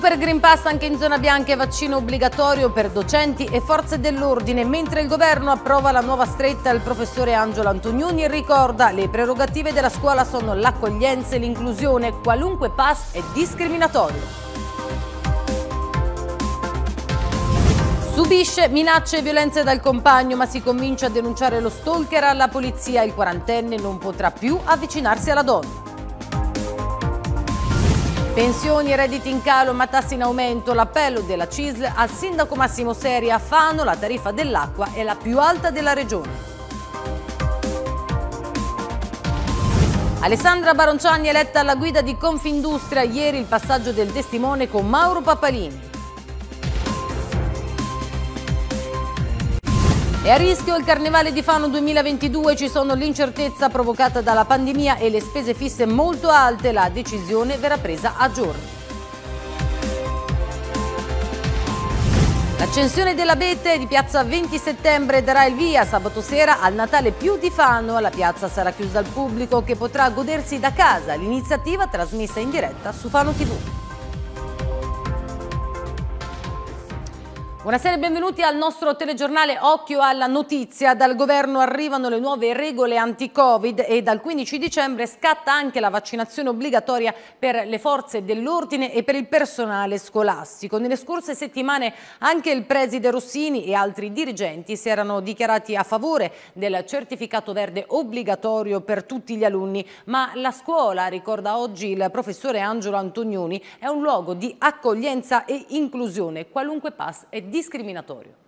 Super Green Pass anche in zona bianca e vaccino obbligatorio per docenti e forze dell'ordine, mentre il governo approva la nuova stretta il professore Angelo Antonioni ricorda le prerogative della scuola sono l'accoglienza e l'inclusione, qualunque pass è discriminatorio. Subisce minacce e violenze dal compagno ma si comincia a denunciare lo stalker alla polizia. Il quarantenne non potrà più avvicinarsi alla donna. Pensioni redditi in calo ma tassi in aumento, l'appello della CISL al sindaco Massimo Seri a Fano, la tariffa dell'acqua è la più alta della regione. Alessandra Baronciani eletta alla guida di Confindustria, ieri il passaggio del testimone con Mauro Papalini. È a rischio il Carnevale di Fano 2022, ci sono l'incertezza provocata dalla pandemia e le spese fisse molto alte, la decisione verrà presa a giorni. L'accensione della Bette di piazza 20 settembre darà il via sabato sera al Natale più di Fano. La piazza sarà chiusa al pubblico che potrà godersi da casa l'iniziativa trasmessa in diretta su Fano TV. Buonasera e benvenuti al nostro telegiornale Occhio alla notizia. Dal governo arrivano le nuove regole anti-Covid e dal 15 dicembre scatta anche la vaccinazione obbligatoria per le forze dell'ordine e per il personale scolastico. Nelle scorse settimane anche il preside Rossini e altri dirigenti si erano dichiarati a favore del certificato verde obbligatorio per tutti gli alunni, ma la scuola, ricorda oggi il professore Angelo Antonioni, è un luogo di accoglienza e inclusione. Qualunque pass è difficile discriminatorio.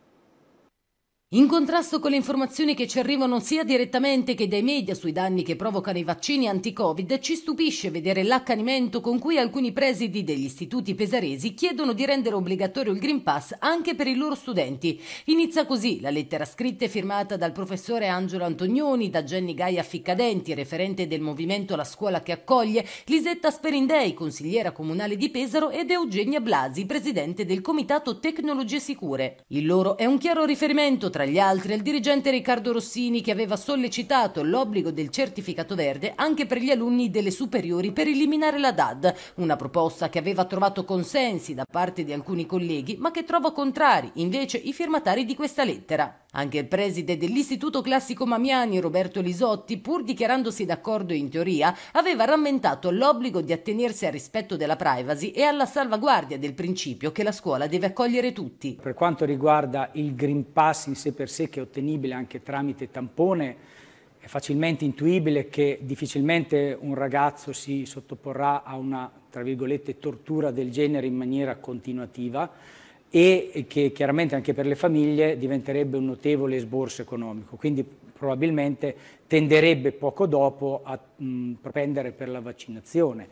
In contrasto con le informazioni che ci arrivano sia direttamente che dai media sui danni che provocano i vaccini anti-Covid, ci stupisce vedere l'accanimento con cui alcuni presidi degli istituti pesaresi chiedono di rendere obbligatorio il Green Pass anche per i loro studenti. Inizia così la lettera scritta e firmata dal professore Angelo Antonioni, da Jenny Gaia Ficcadenti, referente del movimento La Scuola che accoglie, Lisetta Sperindei, consigliera comunale di Pesaro, ed Eugenia Blasi, presidente del Comitato Tecnologie Sicure. Il loro è un chiaro riferimento tra tra gli altri il dirigente Riccardo Rossini che aveva sollecitato l'obbligo del certificato verde anche per gli alunni delle superiori per eliminare la DAD, una proposta che aveva trovato consensi da parte di alcuni colleghi ma che trova contrari invece i firmatari di questa lettera. Anche il preside dell'Istituto Classico Mamiani, Roberto Lisotti, pur dichiarandosi d'accordo in teoria, aveva rammentato l'obbligo di attenersi al rispetto della privacy e alla salvaguardia del principio che la scuola deve accogliere tutti. Per quanto riguarda il Green Pass in sé per sé, che è ottenibile anche tramite tampone, è facilmente intuibile che difficilmente un ragazzo si sottoporrà a una, tra virgolette, tortura del genere in maniera continuativa e che chiaramente anche per le famiglie diventerebbe un notevole sborso economico, quindi probabilmente tenderebbe poco dopo a mh, propendere per la vaccinazione.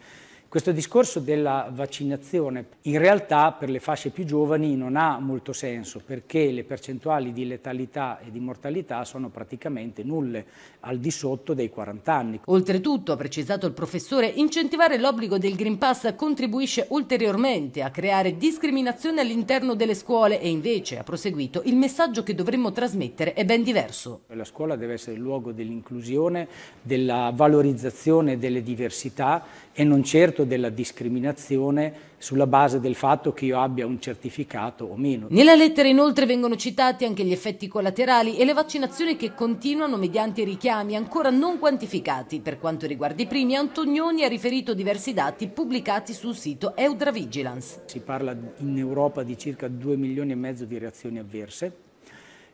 Questo discorso della vaccinazione in realtà per le fasce più giovani non ha molto senso perché le percentuali di letalità e di mortalità sono praticamente nulle, al di sotto dei 40 anni. Oltretutto, ha precisato il professore, incentivare l'obbligo del Green Pass contribuisce ulteriormente a creare discriminazione all'interno delle scuole e invece, ha proseguito, il messaggio che dovremmo trasmettere è ben diverso. La scuola deve essere il luogo dell'inclusione, della valorizzazione delle diversità e non certo della discriminazione sulla base del fatto che io abbia un certificato o meno. Nella lettera inoltre vengono citati anche gli effetti collaterali e le vaccinazioni che continuano mediante richiami ancora non quantificati. Per quanto riguarda i primi, Antonioni ha riferito diversi dati pubblicati sul sito Eudravigilance. Si parla in Europa di circa 2 milioni e mezzo di reazioni avverse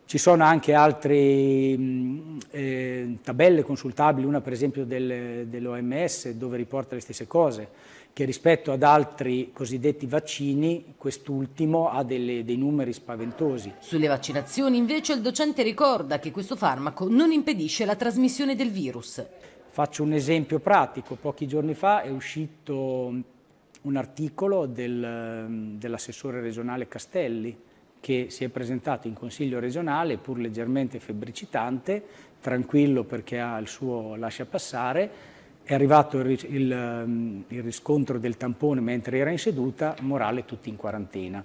ci sono anche altre mm, eh, tabelle consultabili, una per esempio del, dell'OMS dove riporta le stesse cose, che rispetto ad altri cosiddetti vaccini quest'ultimo ha delle, dei numeri spaventosi. Sulle vaccinazioni invece il docente ricorda che questo farmaco non impedisce la trasmissione del virus. Faccio un esempio pratico, pochi giorni fa è uscito un articolo del, mm, dell'assessore regionale Castelli che si è presentato in Consiglio regionale pur leggermente febbricitante, tranquillo perché ha il suo lascia passare, è arrivato il, il, ehm, il riscontro del tampone mentre era in seduta, morale tutti in quarantena.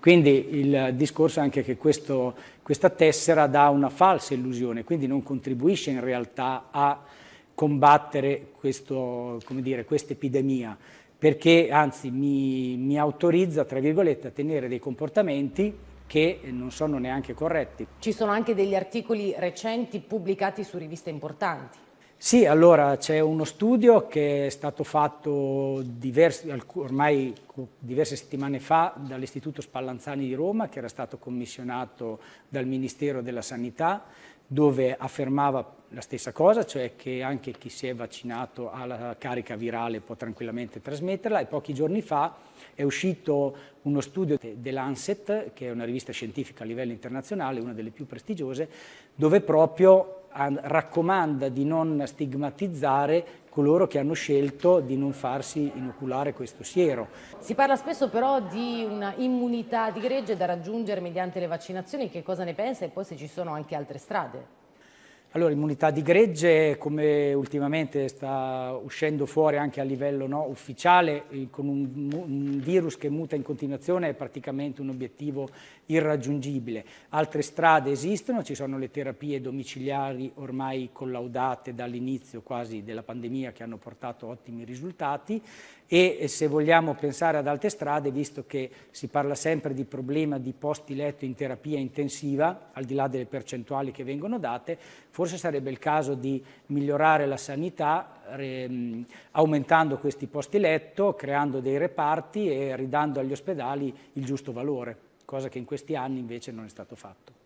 Quindi il discorso è anche che questo, questa tessera dà una falsa illusione, quindi non contribuisce in realtà a combattere questa epidemia, perché anzi mi, mi autorizza, tra virgolette, a tenere dei comportamenti che non sono neanche corretti. Ci sono anche degli articoli recenti pubblicati su riviste importanti. Sì, allora c'è uno studio che è stato fatto diversi, ormai diverse settimane fa dall'Istituto Spallanzani di Roma, che era stato commissionato dal Ministero della Sanità, dove affermava la stessa cosa, cioè che anche chi si è vaccinato ha la carica virale può tranquillamente trasmetterla e pochi giorni fa è uscito uno studio dell'Anset, che è una rivista scientifica a livello internazionale, una delle più prestigiose, dove proprio raccomanda di non stigmatizzare coloro che hanno scelto di non farsi inoculare questo siero. Si parla spesso però di una immunità di gregge da raggiungere mediante le vaccinazioni, che cosa ne pensa e poi se ci sono anche altre strade? Allora, immunità di gregge, come ultimamente sta uscendo fuori anche a livello no, ufficiale, eh, con un, un, virus che muta in continuazione è praticamente un obiettivo irraggiungibile. Altre strade esistono, ci sono le terapie domiciliari ormai collaudate dall'inizio quasi della pandemia che hanno portato ottimi risultati e eh, se vogliamo pensare ad altre strade, visto che si parla sempre di problema di posti letto in terapia intensiva, al di là delle percentuali che vengono date, Forse sarebbe il caso di migliorare la sanità mm, aumentando questi posti letto, creando dei reparti e ridando agli ospedali il giusto valore, cosa che in questi anni invece non è stato fatto.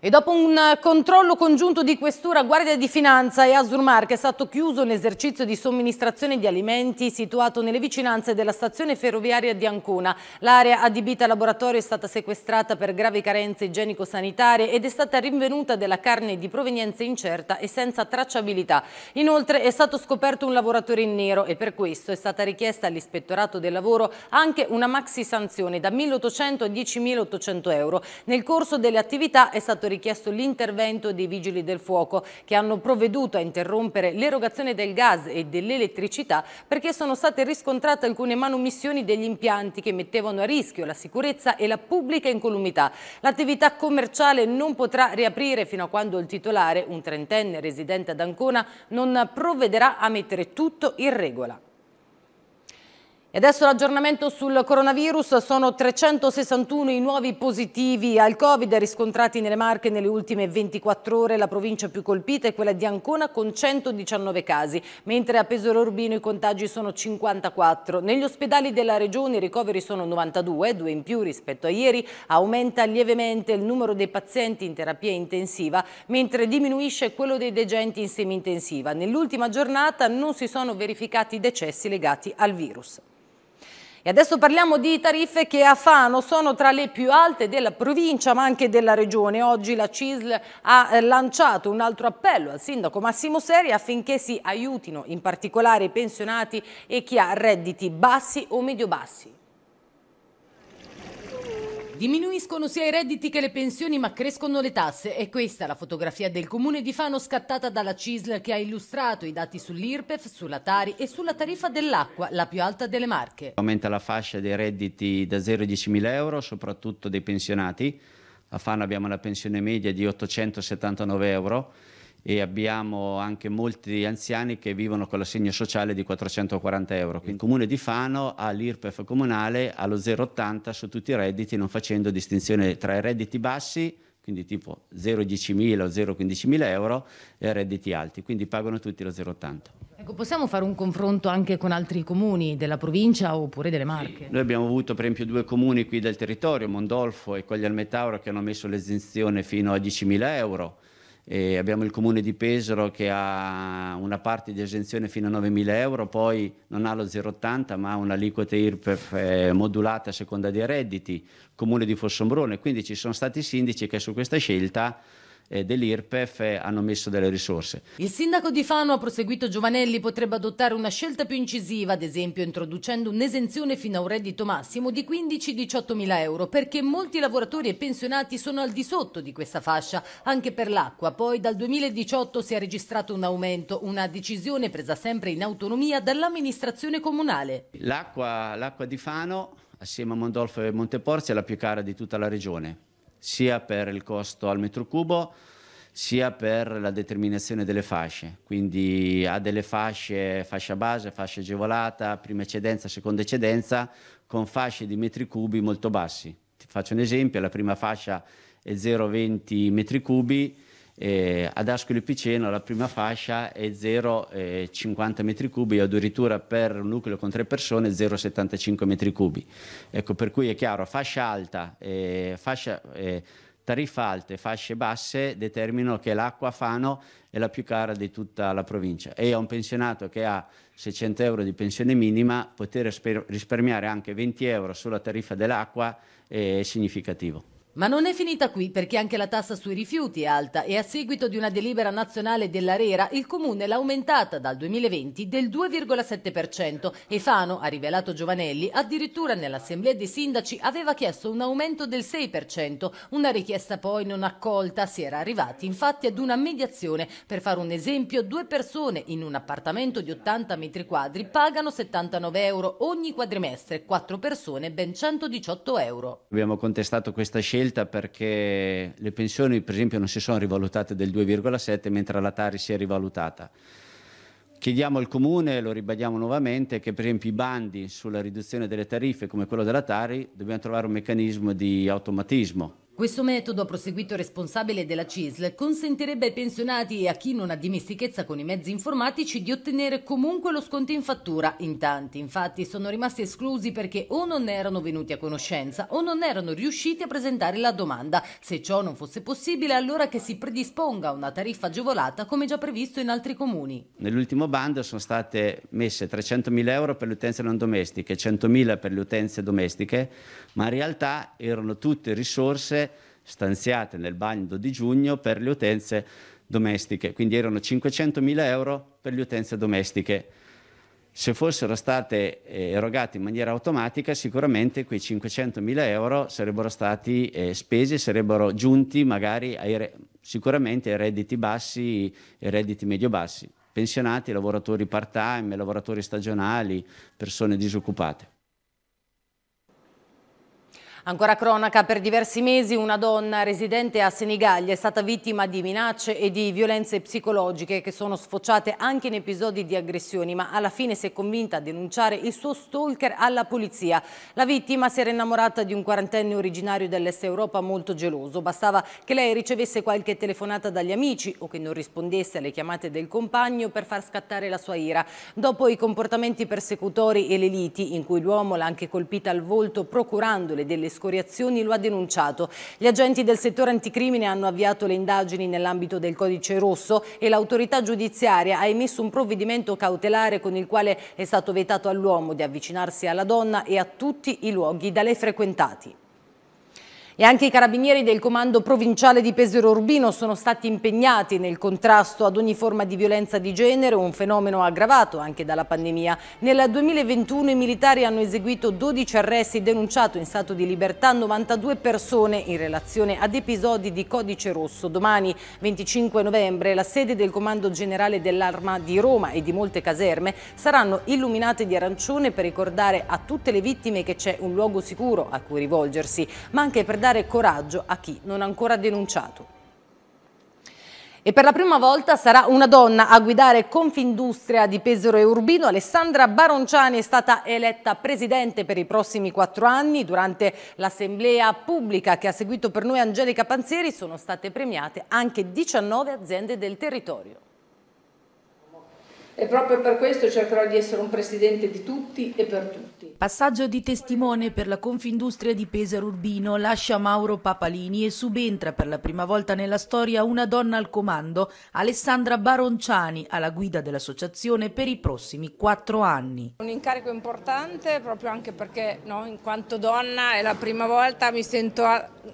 E dopo un controllo congiunto di Questura, Guardia di Finanza e Asurmark è stato chiuso un esercizio di somministrazione di alimenti situato nelle vicinanze della stazione ferroviaria di Ancona. L'area adibita a laboratorio è stata sequestrata per gravi carenze igienico-sanitarie ed è stata rinvenuta della carne di provenienza incerta e senza tracciabilità. Inoltre è stato scoperto un lavoratore in nero e per questo è stata richiesta all'Ispettorato del Lavoro anche una maxi sanzione da 1.800 a 10.800 euro. Nel corso delle attività è stato richiesto l'intervento dei vigili del fuoco che hanno provveduto a interrompere l'erogazione del gas e dell'elettricità perché sono state riscontrate alcune manomissioni degli impianti che mettevano a rischio la sicurezza e la pubblica incolumità. L'attività commerciale non potrà riaprire fino a quando il titolare, un trentenne residente ad Ancona, non provvederà a mettere tutto in regola. E adesso l'aggiornamento sul coronavirus. Sono 361 i nuovi positivi al Covid riscontrati nelle Marche nelle ultime 24 ore. La provincia più colpita è quella di Ancona con 119 casi, mentre a Pesaro Urbino i contagi sono 54. Negli ospedali della regione i ricoveri sono 92, due in più rispetto a ieri. Aumenta lievemente il numero dei pazienti in terapia intensiva, mentre diminuisce quello dei degenti in semi-intensiva. Nell'ultima giornata non si sono verificati decessi legati al virus. E adesso parliamo di tariffe che a Fano sono tra le più alte della provincia ma anche della regione. Oggi la CISL ha eh, lanciato un altro appello al sindaco Massimo Seri affinché si aiutino in particolare i pensionati e chi ha redditi bassi o medio-bassi. Diminuiscono sia i redditi che le pensioni, ma crescono le tasse. È questa la fotografia del comune di Fano scattata dalla CISL che ha illustrato i dati sull'IRPEF, sulla Tari e sulla tariffa dell'acqua, la più alta delle Marche. Aumenta la fascia dei redditi da 0 a 10.000 euro, soprattutto dei pensionati. A Fano abbiamo una pensione media di 879 euro e abbiamo anche molti anziani che vivono con l'assegno sociale di 440 euro. Il comune di Fano ha l'IRPEF comunale allo 0,80 su tutti i redditi, non facendo distinzione tra i redditi bassi, quindi tipo 0,10.000 o 0,15.000 euro, e redditi alti, quindi pagano tutti lo 0,80. Ecco, possiamo fare un confronto anche con altri comuni della provincia oppure delle Marche? Sì. Noi abbiamo avuto per esempio due comuni qui del territorio, Mondolfo e Coglialmetauro, che hanno messo l'esenzione fino a 10.000 euro e abbiamo il comune di Pesaro che ha una parte di esenzione fino a 9.000 euro, poi non ha lo 0,80 ma ha un'aliquota IRPEF eh, modulata a seconda dei redditi, comune di Fossombrone, quindi ci sono stati sindaci che su questa scelta eh, dell'IRPEF eh, hanno messo delle risorse. Il sindaco di Fano ha proseguito Giovanelli potrebbe adottare una scelta più incisiva, ad esempio introducendo un'esenzione fino a un reddito massimo di 15-18 mila euro, perché molti lavoratori e pensionati sono al di sotto di questa fascia, anche per l'acqua. Poi dal 2018 si è registrato un aumento, una decisione presa sempre in autonomia dall'amministrazione comunale. L'acqua, l'acqua di Fano, assieme a Mondolfo e Monteporzi, è la più cara di tutta la regione sia per il costo al metro cubo sia per la determinazione delle fasce, quindi ha delle fasce, fascia base, fascia agevolata, prima eccedenza, seconda eccedenza, con fasce di metri cubi molto bassi. Ti faccio un esempio, la prima fascia è 0,20 metri cubi, eh, ad Ascoli Piceno la prima fascia è 0,50 eh, metri cubi, addirittura per un nucleo con tre persone 0,75 metri cubi. Ecco, per cui è chiaro, fascia alta, eh, fascia, eh, tariffe alte, fasce basse determinano che l'acqua Fano è la più cara di tutta la provincia e a un pensionato che ha 600 euro di pensione minima poter risparmiare anche 20 euro sulla tariffa dell'acqua eh, è significativo. Ma non è finita qui perché anche la tassa sui rifiuti è alta e a seguito di una delibera nazionale dell'Arera il comune l'ha aumentata dal 2020 del 2,7% e Fano, ha rivelato Giovanelli, addirittura nell'assemblea dei sindaci aveva chiesto un aumento del 6%, una richiesta poi non accolta, si era arrivati infatti ad una mediazione. Per fare un esempio, due persone in un appartamento di 80 metri quadri pagano 79 euro ogni quadrimestre, quattro persone ben 118 euro. Abbiamo contestato questa scelta scelta perché le pensioni per esempio non si sono rivalutate del 2,7 mentre la Tari si è rivalutata. Chiediamo al Comune, lo ribadiamo nuovamente, che per esempio i bandi sulla riduzione delle tariffe come quello della Tari dobbiamo trovare un meccanismo di automatismo questo metodo, proseguito responsabile della CISL, consentirebbe ai pensionati e a chi non ha dimestichezza con i mezzi informatici di ottenere comunque lo sconto in fattura. In tanti, infatti, sono rimasti esclusi perché o non erano venuti a conoscenza o non erano riusciti a presentare la domanda. Se ciò non fosse possibile, allora che si predisponga una tariffa agevolata come già previsto in altri comuni. Nell'ultimo bando sono state messe 300.000 euro per le utenze non domestiche, 100.000 per le utenze domestiche, ma in realtà erano tutte risorse stanziate nel bando di giugno per le utenze domestiche, quindi erano 500.000 euro per le utenze domestiche. Se fossero state eh, erogate in maniera automatica, sicuramente quei 500.000 euro sarebbero stati eh, spesi sarebbero giunti magari ai sicuramente ai redditi bassi e redditi medio-bassi, pensionati, lavoratori part-time, lavoratori stagionali, persone disoccupate. Ancora cronaca, per diversi mesi una donna residente a Senigallia è stata vittima di minacce e di violenze psicologiche che sono sfociate anche in episodi di aggressioni, ma alla fine si è convinta a denunciare il suo stalker alla polizia. La vittima si era innamorata di un quarantenne originario dell'Est Europa molto geloso. Bastava che lei ricevesse qualche telefonata dagli amici o che non rispondesse alle chiamate del compagno per far scattare la sua ira. Dopo i comportamenti persecutori e le liti, in cui l'uomo l'ha anche colpita al volto procurandole delle Scoriazioni lo ha denunciato. Gli agenti del settore anticrimine hanno avviato le indagini nell'ambito del codice rosso e l'autorità giudiziaria ha emesso un provvedimento cautelare con il quale è stato vietato all'uomo di avvicinarsi alla donna e a tutti i luoghi da lei frequentati. E anche i carabinieri del comando provinciale di Pesero Urbino sono stati impegnati nel contrasto ad ogni forma di violenza di genere, un fenomeno aggravato anche dalla pandemia. Nel 2021 i militari hanno eseguito 12 arresti e denunciato in stato di libertà 92 persone in relazione ad episodi di codice rosso. Domani, 25 novembre, la sede del comando generale dell'Arma di Roma e di molte caserme saranno illuminate di arancione per ricordare a tutte le vittime che c'è un luogo sicuro a cui rivolgersi, ma anche per dare dare coraggio a chi non ha ancora denunciato. E per la prima volta sarà una donna a guidare Confindustria di Pesaro e Urbino. Alessandra Baronciani è stata eletta presidente per i prossimi quattro anni. Durante l'assemblea pubblica che ha seguito per noi Angelica Panzeri sono state premiate anche 19 aziende del territorio e proprio per questo cercherò di essere un presidente di tutti e per tutti. Passaggio di testimone per la Confindustria di Pesaro Urbino lascia Mauro Papalini e subentra per la prima volta nella storia una donna al comando, Alessandra Baronciani, alla guida dell'associazione per i prossimi quattro anni. Un incarico importante proprio anche perché no, in quanto donna è la prima volta mi sento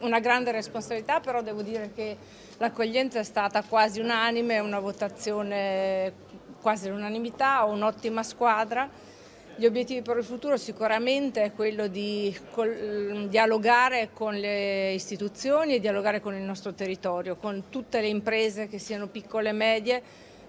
una grande responsabilità, però devo dire che l'accoglienza è stata quasi unanime, una votazione quasi all'unanimità, un'ottima squadra. Gli obiettivi per il futuro sicuramente è quello di mm, dialogare con le istituzioni e dialogare con il nostro territorio, con tutte le imprese che siano piccole e medie,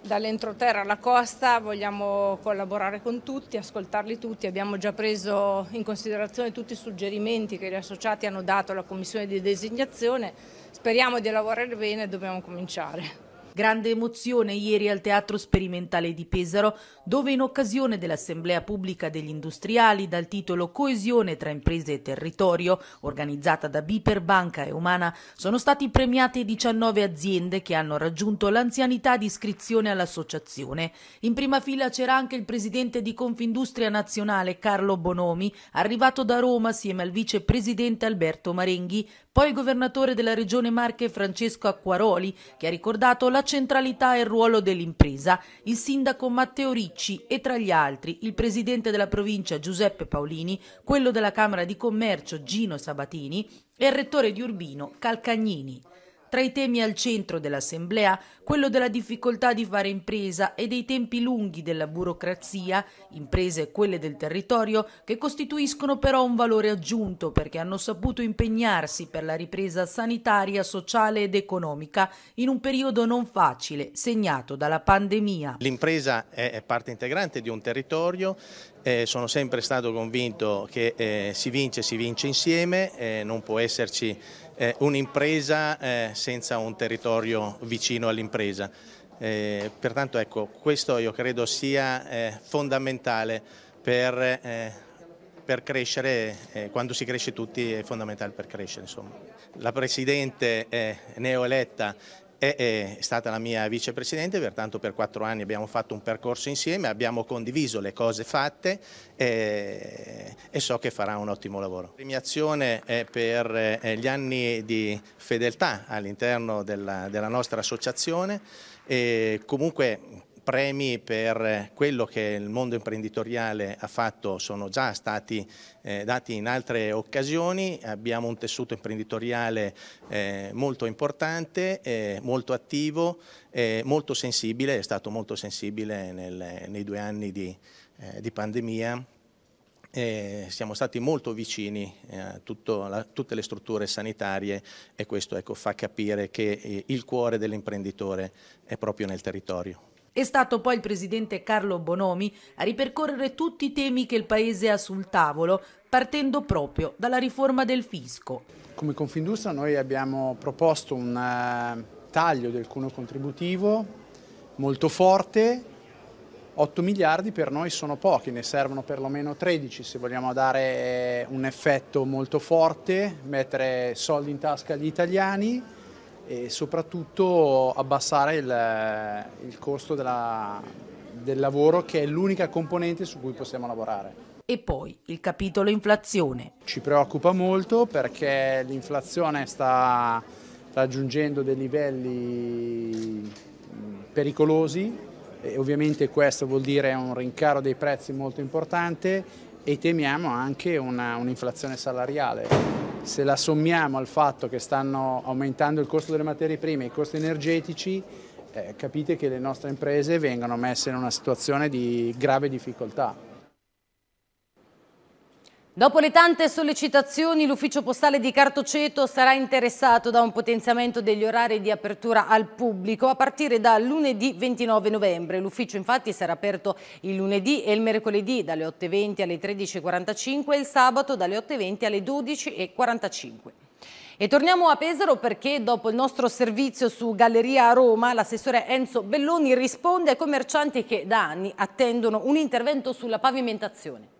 dall'entroterra alla costa, vogliamo collaborare con tutti, ascoltarli tutti, abbiamo già preso in considerazione tutti i suggerimenti che gli associati hanno dato alla commissione di designazione, speriamo di lavorare bene e dobbiamo cominciare. Grande emozione ieri al Teatro Sperimentale di Pesaro, dove in occasione dell'Assemblea Pubblica degli Industriali dal titolo Coesione tra imprese e territorio, organizzata da Biper Banca e Umana, sono stati premiate 19 aziende che hanno raggiunto l'anzianità di iscrizione all'associazione. In prima fila c'era anche il presidente di Confindustria Nazionale Carlo Bonomi, arrivato da Roma assieme al vicepresidente Alberto Marenghi, poi il governatore della regione Marche Francesco Acquaroli, che ha ricordato la centralità e il ruolo dell'impresa, il sindaco Matteo Ricci e tra gli altri il presidente della provincia Giuseppe Paolini, quello della Camera di Commercio Gino Sabatini e il rettore di Urbino Calcagnini. Tra i temi al centro dell'Assemblea, quello della difficoltà di fare impresa e dei tempi lunghi della burocrazia, imprese e quelle del territorio, che costituiscono però un valore aggiunto perché hanno saputo impegnarsi per la ripresa sanitaria, sociale ed economica in un periodo non facile, segnato dalla pandemia. L'impresa è parte integrante di un territorio, eh, sono sempre stato convinto che eh, si vince, si vince insieme, eh, non può esserci eh, un'impresa eh, senza un territorio vicino all'impresa. Eh, pertanto ecco, questo io credo sia eh, fondamentale per, eh, per crescere, eh, quando si cresce tutti è fondamentale per crescere. Insomma. La Presidente neoeletta è, stata la mia vicepresidente, pertanto per quattro anni abbiamo fatto un percorso insieme, abbiamo condiviso le cose fatte e, e so che farà un ottimo lavoro. La premiazione è per eh, gli anni di fedeltà all'interno della, della nostra associazione e comunque premi per quello che il mondo imprenditoriale ha fatto sono già stati eh, dati in altre occasioni, abbiamo un tessuto imprenditoriale eh, molto importante, eh, molto attivo, eh, molto sensibile, è stato molto sensibile nel, nei due anni di, eh, di pandemia eh, siamo stati molto vicini eh, a la, tutte le strutture sanitarie e questo ecco, fa capire che eh, il cuore dell'imprenditore è proprio nel territorio. È stato poi il presidente Carlo Bonomi a ripercorrere tutti i temi che il Paese ha sul tavolo, partendo proprio dalla riforma del fisco. Come Confindustria noi abbiamo proposto un eh, taglio del cuneo contributivo molto forte, 8 miliardi per noi sono pochi, ne servono perlomeno 13 se vogliamo dare eh, un effetto molto forte, mettere soldi in tasca agli italiani e soprattutto abbassare il, eh, il costo della, del lavoro che è l'unica componente su cui possiamo lavorare. E poi il capitolo inflazione. Ci preoccupa molto perché l'inflazione sta raggiungendo dei livelli mm, pericolosi e ovviamente questo vuol dire un rincaro dei prezzi molto importante e temiamo anche un'inflazione un salariale se la sommiamo al fatto che stanno aumentando il costo delle materie prime e i costi energetici, eh, capite che le nostre imprese vengono messe in una situazione di grave difficoltà. Dopo le tante sollecitazioni, l'ufficio postale di Cartoceto sarà interessato da un potenziamento degli orari di apertura al pubblico a partire da lunedì 29 novembre. L'ufficio infatti sarà aperto il lunedì e il mercoledì dalle 8.20 alle 13.45 e il sabato dalle 8.20 alle 12.45. E torniamo a Pesaro perché dopo il nostro servizio su Galleria a Roma l'assessore Enzo Belloni risponde ai commercianti che da anni attendono un intervento sulla pavimentazione.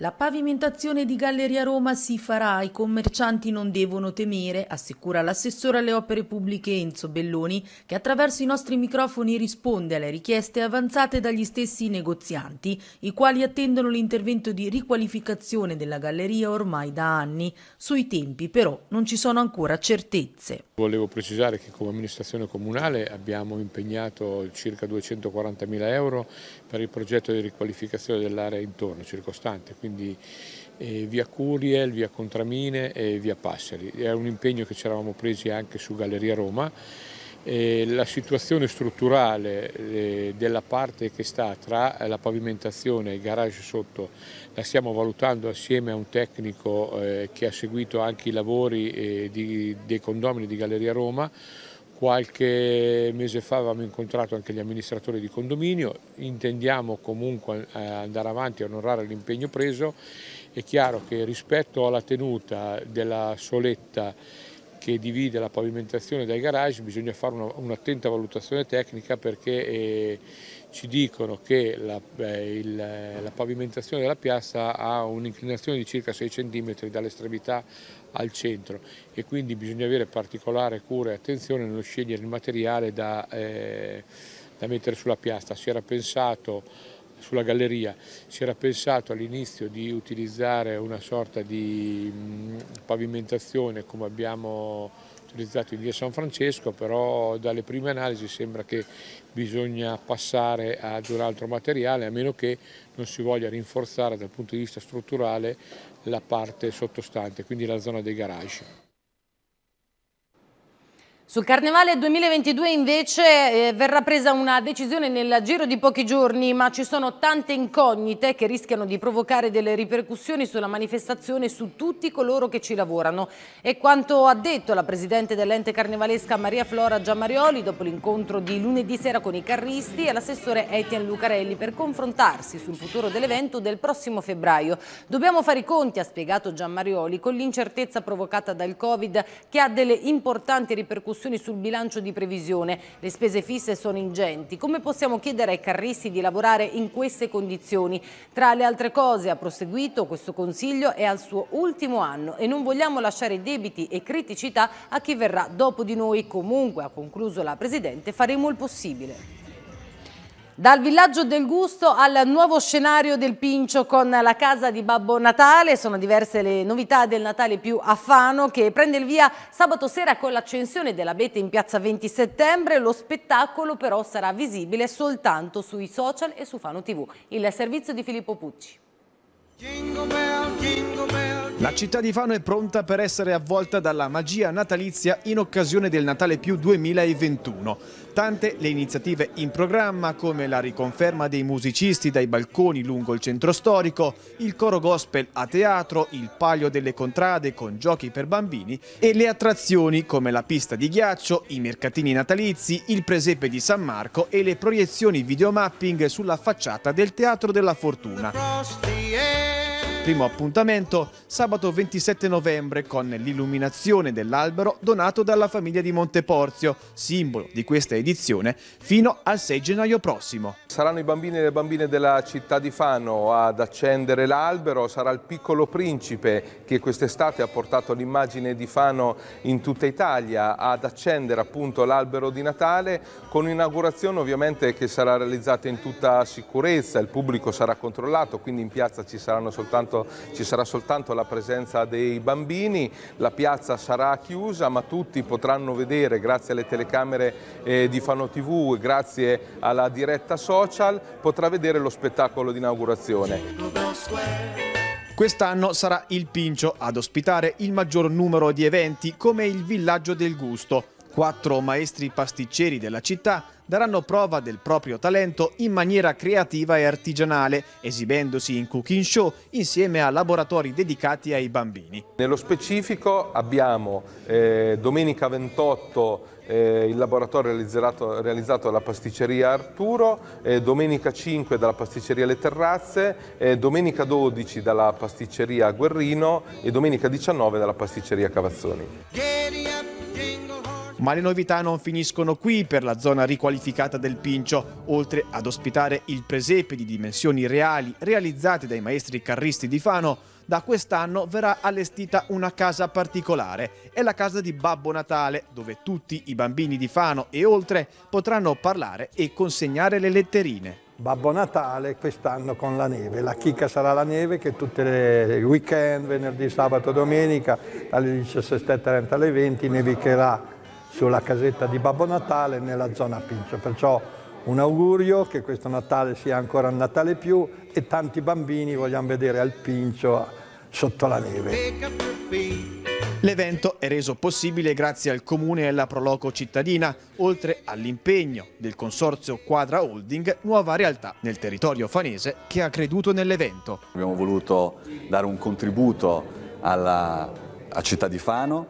La pavimentazione di Galleria Roma si farà, i commercianti non devono temere, assicura l'assessore alle opere pubbliche Enzo Belloni, che attraverso i nostri microfoni risponde alle richieste avanzate dagli stessi negozianti, i quali attendono l'intervento di riqualificazione della galleria ormai da anni. Sui tempi però non ci sono ancora certezze. Volevo precisare che come amministrazione comunale abbiamo impegnato circa 240 mila euro per il progetto di riqualificazione dell'area intorno, circostante, quindi eh, via Curiel, via Contramine e via Passeri. È un impegno che ci eravamo presi anche su Galleria Roma. Eh, la situazione strutturale eh, della parte che sta tra la pavimentazione e il garage sotto la stiamo valutando assieme a un tecnico eh, che ha seguito anche i lavori eh, di, dei condomini di Galleria Roma Qualche mese fa avevamo incontrato anche gli amministratori di condominio, intendiamo comunque eh, andare avanti e onorare l'impegno preso. È chiaro che rispetto alla tenuta della soletta che divide la pavimentazione dai garage bisogna fare un'attenta valutazione tecnica perché eh, ci dicono che la, eh, il, la pavimentazione della piazza ha un'inclinazione di circa 6 cm dall'estremità al centro e quindi bisogna avere particolare cura e attenzione nello scegliere il materiale da, eh, da mettere sulla piastra. Si era pensato sulla galleria, si era pensato all'inizio di utilizzare una sorta di mh, mm, pavimentazione come abbiamo utilizzato in via San Francesco, però dalle prime analisi sembra che bisogna passare ad un altro materiale, a meno che non si voglia rinforzare dal punto di vista strutturale la parte sottostante, quindi la zona dei garage. Sul Carnevale 2022 invece eh, verrà presa una decisione nel giro di pochi giorni, ma ci sono tante incognite che rischiano di provocare delle ripercussioni sulla manifestazione e su tutti coloro che ci lavorano. E quanto ha detto la presidente dell'ente carnevalesca Maria Flora Giammarioli dopo l'incontro di lunedì sera con i carristi e l'assessore Etienne Lucarelli per confrontarsi sul futuro dell'evento del prossimo febbraio. Dobbiamo fare i conti, ha spiegato Giammarioli, con l'incertezza provocata dal Covid che ha delle importanti ripercussioni discussioni sul bilancio di previsione. Le spese fisse sono ingenti. Come possiamo chiedere ai carristi di lavorare in queste condizioni? Tra le altre cose, ha proseguito, questo Consiglio è al suo ultimo anno e non vogliamo lasciare debiti e criticità a chi verrà dopo di noi. Comunque, ha concluso la Presidente, faremo il possibile. Dal villaggio del gusto al nuovo scenario del Pincio con la casa di Babbo Natale, sono diverse le novità del Natale più a Fano che prende il via sabato sera con l'accensione dell'abete in piazza 20 settembre, lo spettacolo però sarà visibile soltanto sui social e su Fano TV. Il servizio di Filippo Pucci. La città di Fano è pronta per essere avvolta dalla magia natalizia in occasione del Natale più 2021. Tante le iniziative in programma come la riconferma dei musicisti dai balconi lungo il centro storico, il coro gospel a teatro, il palio delle contrade con giochi per bambini e le attrazioni come la pista di ghiaccio, i mercatini natalizi, il presepe di San Marco e le proiezioni videomapping sulla facciata del Teatro della Fortuna. Primo appuntamento sabato 27 novembre con l'illuminazione dell'albero donato dalla famiglia di Monteporzio, simbolo di questa edizione, fino al 6 gennaio prossimo. Saranno i bambini e le bambine della città di Fano ad accendere l'albero, sarà il piccolo principe che quest'estate ha portato l'immagine di Fano in tutta Italia ad accendere appunto l'albero di Natale con un'inaugurazione ovviamente che sarà realizzata in tutta sicurezza, il pubblico sarà controllato, quindi in piazza ci, soltanto, ci sarà soltanto la presenza dei bambini, la piazza sarà chiusa ma tutti potranno vedere grazie alle telecamere eh, di Fano TV e grazie alla diretta social social potrà vedere lo spettacolo di inaugurazione. Quest'anno sarà il Pincio ad ospitare il maggior numero di eventi come il Villaggio del Gusto. Quattro maestri pasticceri della città daranno prova del proprio talento in maniera creativa e artigianale, esibendosi in cooking show insieme a laboratori dedicati ai bambini. Nello specifico abbiamo eh, domenica 28 eh, il laboratorio realizzato, realizzato dalla pasticceria Arturo, eh, domenica 5 dalla pasticceria Le Terrazze, eh, domenica 12 dalla pasticceria Guerrino e domenica 19 dalla pasticceria Cavazzoni. Ma le novità non finiscono qui per la zona riqualificata del Pincio, oltre ad ospitare il presepe di dimensioni reali realizzate dai maestri carristi di Fano, da quest'anno verrà allestita una casa particolare. È la casa di Babbo Natale, dove tutti i bambini di Fano e oltre potranno parlare e consegnare le letterine. Babbo Natale quest'anno con la neve, la chicca sarà la neve che tutti i weekend, venerdì, sabato, domenica dalle 17.30 alle 20 nevicherà sulla casetta di Babbo Natale nella zona Pincio, perciò un augurio che questo Natale sia ancora un Natale più e tanti bambini vogliamo vedere al pincio sotto la neve. L'evento è reso possibile grazie al Comune e alla Proloco cittadina, oltre all'impegno del consorzio Quadra Holding, nuova realtà nel territorio fanese che ha creduto nell'evento. Abbiamo voluto dare un contributo alla, a Città di Fano,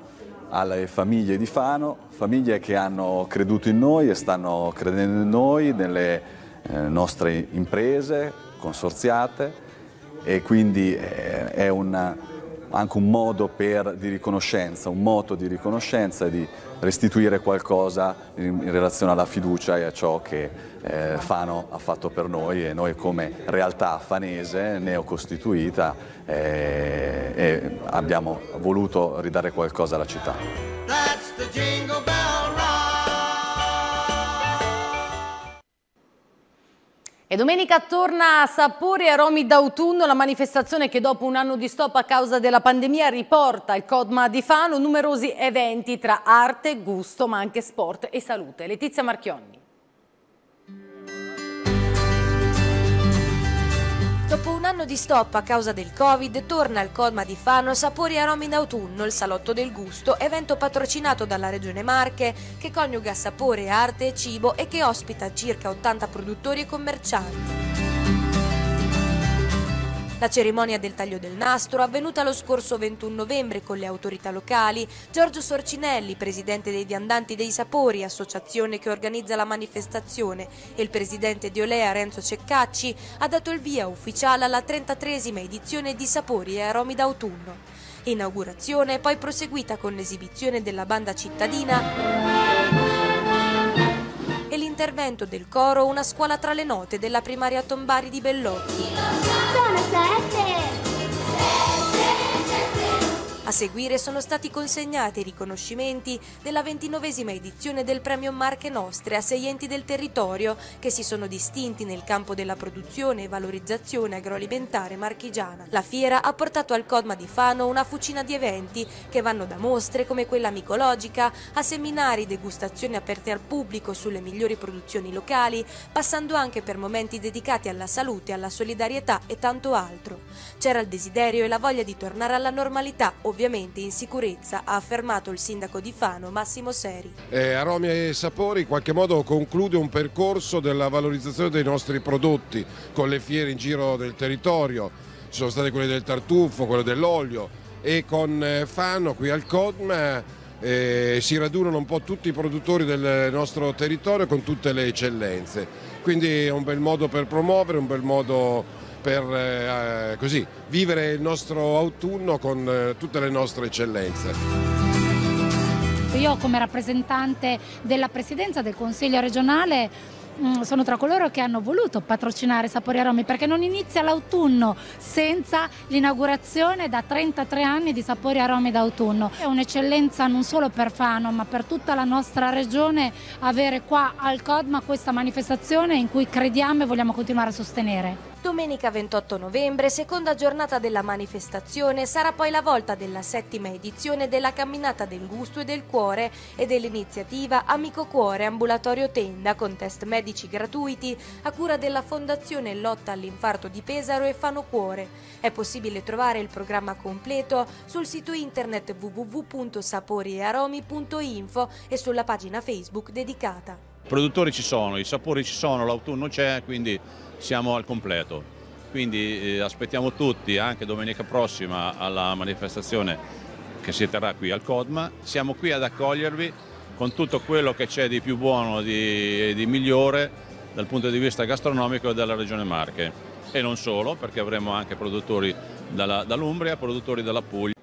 alle famiglie di Fano, famiglie che hanno creduto in noi e stanno credendo in noi, nelle eh, nostre imprese, consorziate e quindi eh, è una, anche un modo per, di riconoscenza, un moto di riconoscenza e di restituire qualcosa in, in, relazione alla fiducia e a ciò che eh, Fano ha fatto per noi e noi come realtà fanese neocostituita eh, eh, abbiamo voluto ridare qualcosa alla città. domenica torna a Sapori e aromi d'autunno la manifestazione che dopo un anno di stop a causa della pandemia riporta il Codma di Fano numerosi eventi tra arte, gusto ma anche sport e salute. Letizia Marchionni. Dopo un anno di stop a causa del Covid, torna al Colma di Fano Sapori Aromi d'autunno, il Salotto del Gusto, evento patrocinato dalla Regione Marche che coniuga sapore, arte e cibo e che ospita circa 80 produttori e commercianti. La cerimonia del taglio del nastro, avvenuta lo scorso 21 novembre con le autorità locali, Giorgio Sorcinelli, presidente dei Viandanti dei Sapori, associazione che organizza la manifestazione, e il presidente di Olea Renzo Ceccacci, ha dato il via ufficiale alla 33esima edizione di Sapori e Aromi d'autunno. Inaugurazione poi proseguita con l'esibizione della banda cittadina l'intervento del coro Una scuola tra le note della primaria Tombari di Bellocchi. Sono sette! A seguire sono stati consegnati i riconoscimenti della ventinovesima edizione del premio Marche Nostre a sei enti del territorio che si sono distinti nel campo della produzione e valorizzazione agroalimentare marchigiana. La fiera ha portato al Codma di Fano una fucina di eventi che vanno da mostre come quella micologica a seminari, degustazioni aperte al pubblico sulle migliori produzioni locali, passando anche per momenti dedicati alla salute, alla solidarietà e tanto altro. C'era il desiderio e la voglia di tornare alla normalità, ovvero ovviamente in sicurezza, ha affermato il sindaco di Fano Massimo Seri. Eh, Aromia e Sapori in qualche modo conclude un percorso della valorizzazione dei nostri prodotti con le fiere in giro del territorio, ci sono state quelle del tartufo, quelle dell'olio e con eh, Fano qui al CODMA eh, si radunano un po' tutti i produttori del nostro territorio con tutte le eccellenze. Quindi è un bel modo per promuovere, un bel modo per eh, eh, così, vivere il nostro autunno con eh, tutte le nostre eccellenze. Io come rappresentante della Presidenza del Consiglio regionale mm, sono tra coloro che hanno voluto patrocinare Sapori Aromi perché non inizia l'autunno senza l'inaugurazione da 33 anni di Sapori Aromi d'autunno. È un'eccellenza non solo per Fano ma per tutta la nostra regione avere qua al Codma questa manifestazione in cui crediamo e vogliamo continuare a sostenere. Domenica 28 novembre, seconda giornata della manifestazione, sarà poi la volta della settima edizione della Camminata del Gusto e del Cuore e dell'iniziativa Amico Cuore Ambulatorio Tenda con test medici gratuiti a cura della Fondazione Lotta all'Infarto di Pesaro e Fano Cuore. È possibile trovare il programma completo sul sito internet www.saporiearomi.info e sulla pagina Facebook dedicata. I produttori ci sono, i sapori ci sono, l'autunno c'è, quindi siamo al completo. Quindi eh, aspettiamo tutti anche domenica prossima alla manifestazione che si terrà qui al Codma. Siamo qui ad accogliervi con tutto quello che c'è di più buono e di, migliore dal punto di vista gastronomico della regione Marche. E non solo, perché avremo anche produttori dalla, dall'Umbria, produttori della Puglia.